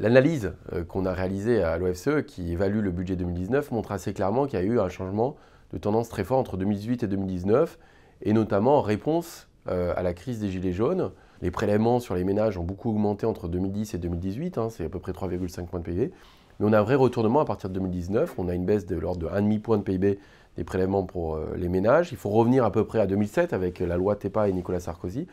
l'analyse euh, qu'on a réalisée à l'OFCE, qui évalue le budget 2019, montre assez clairement qu'il y a eu un changement de tendance très fort entre 2018 et 2019, et notamment en réponse euh, à la crise des Gilets jaunes. Les prélèvements sur les ménages ont beaucoup augmenté entre 2010 et 2018, hein, c'est à peu près 3,5 points de PIB. Mais on a un vrai retournement à partir de 2019. On a une baisse de l'ordre de 1,5 point de PIB des prélèvements pour euh, les ménages. Il faut revenir à peu près à 2007 avec la loi TEPA et Nicolas Sarkozy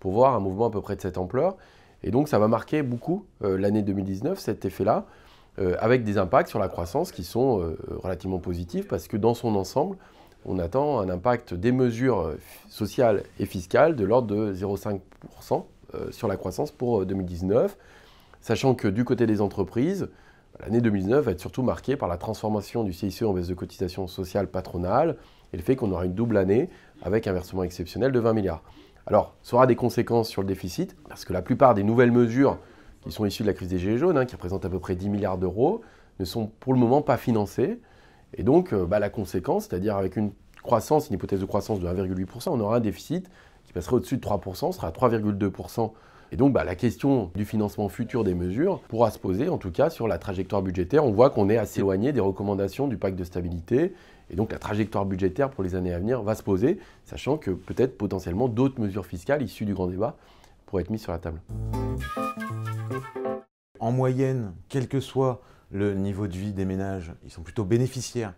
pour voir un mouvement à peu près de cette ampleur. Et donc ça va marquer beaucoup euh, l'année 2019, cet effet-là, euh, avec des impacts sur la croissance qui sont euh, relativement positifs, parce que dans son ensemble, on attend un impact des mesures sociales et fiscales de l'ordre de 0,5% sur la croissance pour 2019, sachant que du côté des entreprises, l'année 2019 va être surtout marquée par la transformation du CICE en baisse de cotisation sociale patronale et le fait qu'on aura une double année avec un versement exceptionnel de 20 milliards. Alors, ça aura des conséquences sur le déficit, parce que la plupart des nouvelles mesures qui sont issues de la crise des Gilets jaunes, hein, qui représentent à peu près 10 milliards d'euros, ne sont pour le moment pas financées. Et donc, euh, bah, la conséquence, c'est-à-dire avec une croissance, une hypothèse de croissance de 1,8%, on aura un déficit qui passerait au-dessus de 3%, sera à 3,2% et donc bah, la question du financement futur des mesures pourra se poser, en tout cas sur la trajectoire budgétaire. On voit qu'on est assez éloigné des recommandations du pacte de stabilité. Et donc la trajectoire budgétaire pour les années à venir va se poser, sachant que peut-être potentiellement d'autres mesures fiscales issues du grand débat pourraient être mises sur la table. En moyenne, quel que soit le niveau de vie des ménages, ils sont plutôt bénéficiaires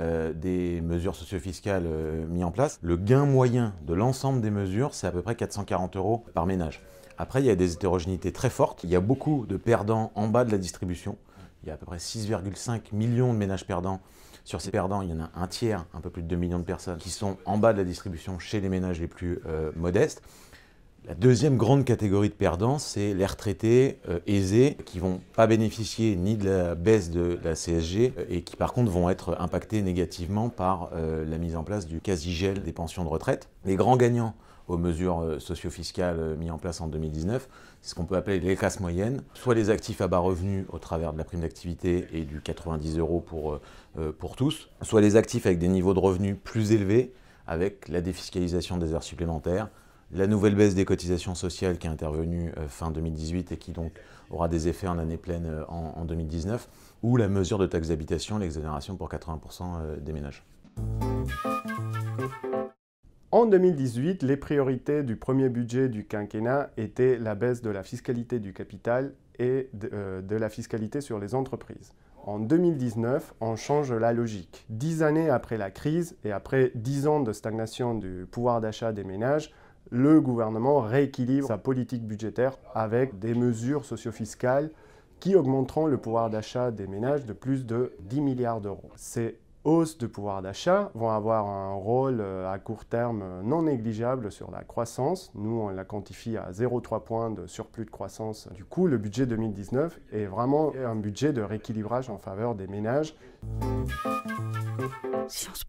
euh, des mesures socio-fiscales euh, mises en place. Le gain moyen de l'ensemble des mesures, c'est à peu près 440 euros par ménage. Après, il y a des hétérogénéités très fortes. Il y a beaucoup de perdants en bas de la distribution. Il y a à peu près 6,5 millions de ménages perdants. Sur ces perdants, il y en a un tiers, un peu plus de 2 millions de personnes, qui sont en bas de la distribution chez les ménages les plus euh, modestes. La deuxième grande catégorie de perdants, c'est les retraités euh, aisés qui vont pas bénéficier ni de la baisse de la CSG euh, et qui par contre vont être impactés négativement par la mise en place du quasi-gel des pensions de retraite. Les grands gagnants aux mesures euh, socio-fiscales euh, mises en place en 2019. C'est ce qu'on peut appeler les classes moyennes, soit les actifs à bas revenus au travers de la prime d'activité et du 90 euros pour, euh, pour tous, soit les actifs avec des niveaux de revenus plus élevés avec la défiscalisation des heures supplémentaires, la nouvelle baisse des cotisations sociales qui est intervenue fin 2018 et qui donc aura des effets en année pleine en, 2019, ou la mesure de taxe d'habitation, l'exonération pour 80% des ménages. En 2018, les priorités du premier budget du quinquennat étaient la baisse de la fiscalité du capital et de, euh, la fiscalité sur les entreprises. En 2019, on change la logique. Dix années après la crise et après dix ans de stagnation du pouvoir d'achat des ménages, le gouvernement rééquilibre sa politique budgétaire avec des mesures socio fiscales qui augmenteront le pouvoir d'achat des ménages de plus de 10 milliards d'euros. C'est hausses de pouvoir d'achat vont avoir un rôle euh, à court terme euh, non négligeable sur la croissance. Nous, on la quantifie à 0,3 points de surplus de croissance. Du coup, le budget 2019 est vraiment un budget de rééquilibrage en faveur des ménages. Sciences